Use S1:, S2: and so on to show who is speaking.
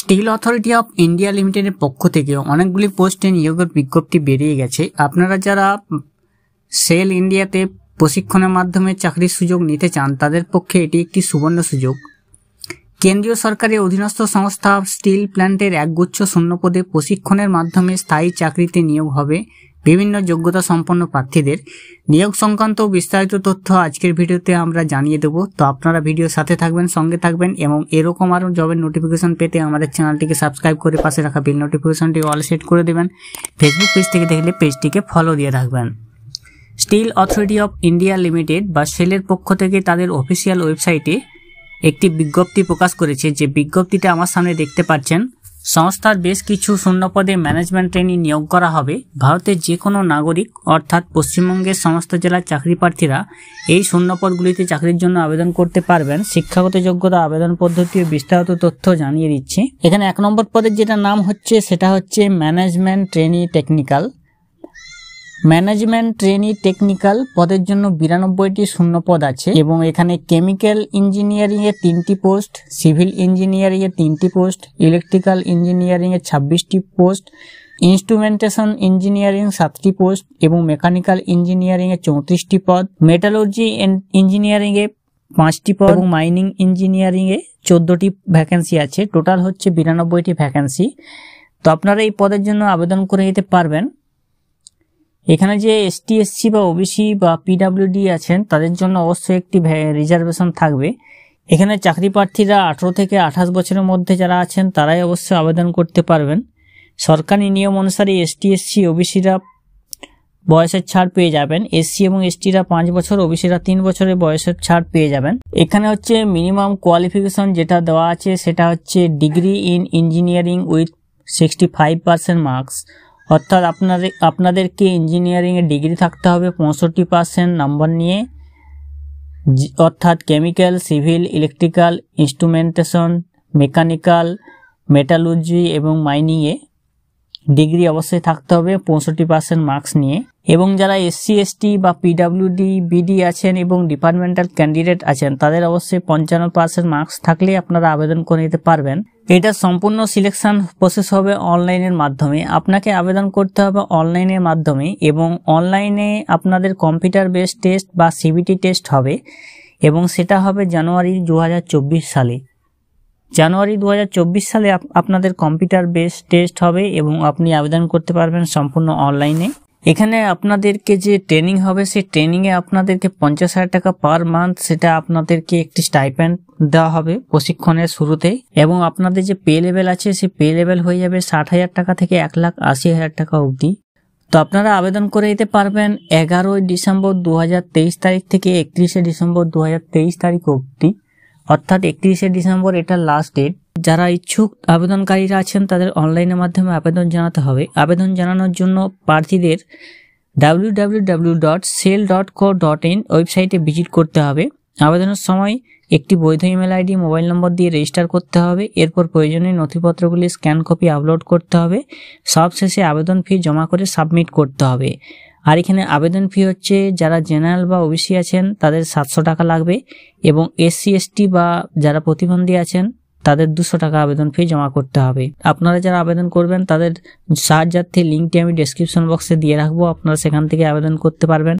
S1: still authority of India লিমিটেডের পক্ষ থেকে অনেকগুলি পোস্টে নিয়োগের বিজ্ঞপ্তি বেরিয়ে গেছে আপনারা যারা সেল ইন্ডিয়াতে প্রশিক্ষণের মাধ্যমে চাকরির সুযোগ নিতে চান তাদের পক্ষে এটি একটি সুবর্ণ সুযোগ কেন্দ্রীয় সরকারের অধীনস্থ সংস্থা স্টিল প্ল্যান্টের একগুচ্ছ শূন্যপদে প্রশিক্ষণের মাধ্যমে স্থায়ী চাকরিতে নিয়োগ হবে বিভিন্ন যোগ্যতা সম্পন্ন প্রার্থীদের নিয়োগ সংক্রান্ত বিস্তারিত তথ্য আজকের ভিডিওতে আমরা জানিয়ে দেবো তো আপনারা ভিডিওর সাথে থাকবেন সঙ্গে থাকবেন এবং এরকম আরও জবের নোটিফিকেশন পেতে আমাদের চ্যানেলটিকে সাবস্ক্রাইব করে পাশে রাখা বিল নোটিফিকেশনটি অল সেট করে দেবেন ফেসবুক পেজ থেকে দেখলে পেজটিকে ফলো দিয়ে থাকবেন steel authority of India limited বা সেলের পক্ষ থেকে তাদের অফিসিয়াল ওয়েবসাইটে একটি বিজ্ঞপ্তি প্রকাশ করেছে যে বিজ্ঞপ্তিটা আমার সামনে দেখতে পাচ্ছেন সংস্থার বেশ কিছু শূন্যপদে ম্যানেজমেন্ট ট্রেনিং নিয়োগ করা হবে ভারতের যে কোনো নাগরিক অর্থাৎ পশ্চিমবঙ্গের সমস্ত জেলার চাকরি প্রার্থীরা এই শূন্যপদগুলিতে চাকরির জন্য আবেদন করতে পারবেন শিক্ষাগত যোগ্যতা আবেদন পদ্ধতি ও বিস্তারিত তথ্য জানিয়ে দিচ্ছি এখানে এক নম্বর পদের যেটা নাম হচ্ছে সেটা হচ্ছে management trainee technical management trainee technical পদের জন্য বিরানব্বইটি শূন্য পদ আছে এবং এখানে কেমিক্যাল ইঞ্জিনিয়ারিং এর তিনটি পোস্ট সিভিল ইঞ্জিনিয়ারিং এর তিনটি পোস্ট ইলেকট্রিক্যাল ইঞ্জিনিয়ারিং এর ছাব্বিশটি পোস্ট ইনস্ট্রুমেন্টেশন ইঞ্জিনিয়ারিং সাতটি পোস্ট এবং মেকানিক্যাল ইঞ্জিনিয়ারিং এর চৌত্রিশটি পদ মেটালজি ইঞ্জিনিয়ারিং এ পাঁচটি পদ এবং মাইনিং ইঞ্জিনিয়ারিং এ চোদ্দটি ভ্যাকেন্সি আছে টোটাল হচ্ছে বিরানব্বইটি ভ্যাকেন্সি তো আপনারা এই পদের জন্য আবেদন করে নিতে পারবেন এখানে যে এসটি এসসি বা ওবিসি বা পিডাব্লিউডি আছেন তাদের জন্য অবশ্যই একটি রিজার্ভেশন থাকবে এখানে চাকরি প্রার্থীরা আঠেরো থেকে আঠাশ বছরের মধ্যে যারা আছেন তারাই অবশ্যই আবেদন করতে পারবেন সরকারি নিয়ম অনুসারে এসটিএসসি এসসি ওবিসিরা বয়সের ছাড় পেয়ে যাবেন এসসি এবং এসটিরা পাঁচ বছর ওবিসিরা তিন বছরের বয়সের ছাড় পেয়ে যাবেন এখানে হচ্ছে মিনিমাম কোয়ালিফিকেশন যেটা দেওয়া আছে সেটা হচ্ছে degree in engineering with sixty five percent marks অর্থাৎ আপনাদের আপনাদেরকে ইঞ্জিনিয়ারিংয়ে ডিগ্রি থাকতে হবে পঁয়ষট্টি পার্সেন্ট নাম্বার নিয়ে অর্থাৎ chemical civil electrical instrumentation mechanical metallurgy এবং মাইনিংয়ে ডিগ্রি অবশ্যই থাকতে হবে পঁয়ষট্টি পার্সেন্ট মার্কস নিয়ে এবং যারা এসসি এসটি বা পিডাব্লিউডি বিডি আছেন এবং ডিপার্টমেন্টাল ক্যান্ডিডেট আছেন তাদের অবশ্যই পঞ্চান্ন পার্সেন্ট মার্কস থাকলে আপনারা আবেদন করে নিতে পারবেন এটা সম্পূর্ণ সিলেকশন প্রসেস হবে অনলাইনের মাধ্যমে আপনাকে আবেদন করতে হবে অনলাইনের মাধ্যমে এবং অনলাইনে আপনাদের কম্পিউটার বেস টেস্ট বা সিবিটি টেস্ট হবে এবং সেটা হবে জানুয়ারি দু সালে জানুয়ারি দু সালে আপনাদের কম্পিউটার বেস টেস্ট হবে এবং আপনি আবেদন করতে পারবেন সম্পূর্ণ অনলাইনে এখানে আপনাদেরকে যে ট্রেনিং হবে সেই ট্রেনিংয়ে আপনাদেরকে পঞ্চাশ হাজার টাকা পার মান্থ সেটা আপনাদেরকে একটি স্টাইপেন্ড দেওয়া হবে প্রশিক্ষণের শুরুতেই এবং আপনাদের যে পে লেভেল আছে সেই পে লেভেল হয়ে যাবে ষাট হাজার টাকা থেকে এক লাখ আশি হাজার টাকা অবধি তো আপনারা আবেদন করে দিতে পারবেন এগারোই ডিসেম্বর দু তারিখ থেকে একত্রিশে ডিসেম্বর দু তারিখ অবধি অর্থাৎ একত্রিশে ডিসেম্বর এটা লাস্ট ডেট যারা ইচ্ছুক আবেদনকারীরা আছেন তাদের অনলাইনের মাধ্যমে আবেদন জানাতে হবে আবেদন জানানোর জন্য প্রার্থীদের W W W dot SAIL dot co dot in ওয়েবসাইটে ভিজিট করতে হবে আবেদনের সময় একটি বৈধ ইমেল আইডি মোবাইল নম্বর দিয়ে রেজিস্টার করতে হবে এরপর প্রয়োজনীয় নথিপত্রগুলি স্ক্যান কপি আপলোড করতে হবে সবশেষে আবেদন ফি জমা করে সাবমিট করতে হবে আর এখানে আবেদন ফি হচ্ছে যারা জেনারেল বা ওবিসি আছেন তাদের সাতশো টাকা লাগবে এবং এসসি এসটি বা যারা প্রতিবন্ধী আছেন তাদের দুশো টাকা আবেদন ফি জমা করতে হবে আপনারা যারা আবেদন করবেন তাদের সাহায্যার্থী লিঙ্কটি আমি ডিসক্রিপশন বক্সে দিয়ে রাখবো আপনারা সেখান থেকে আবেদন করতে পারবেন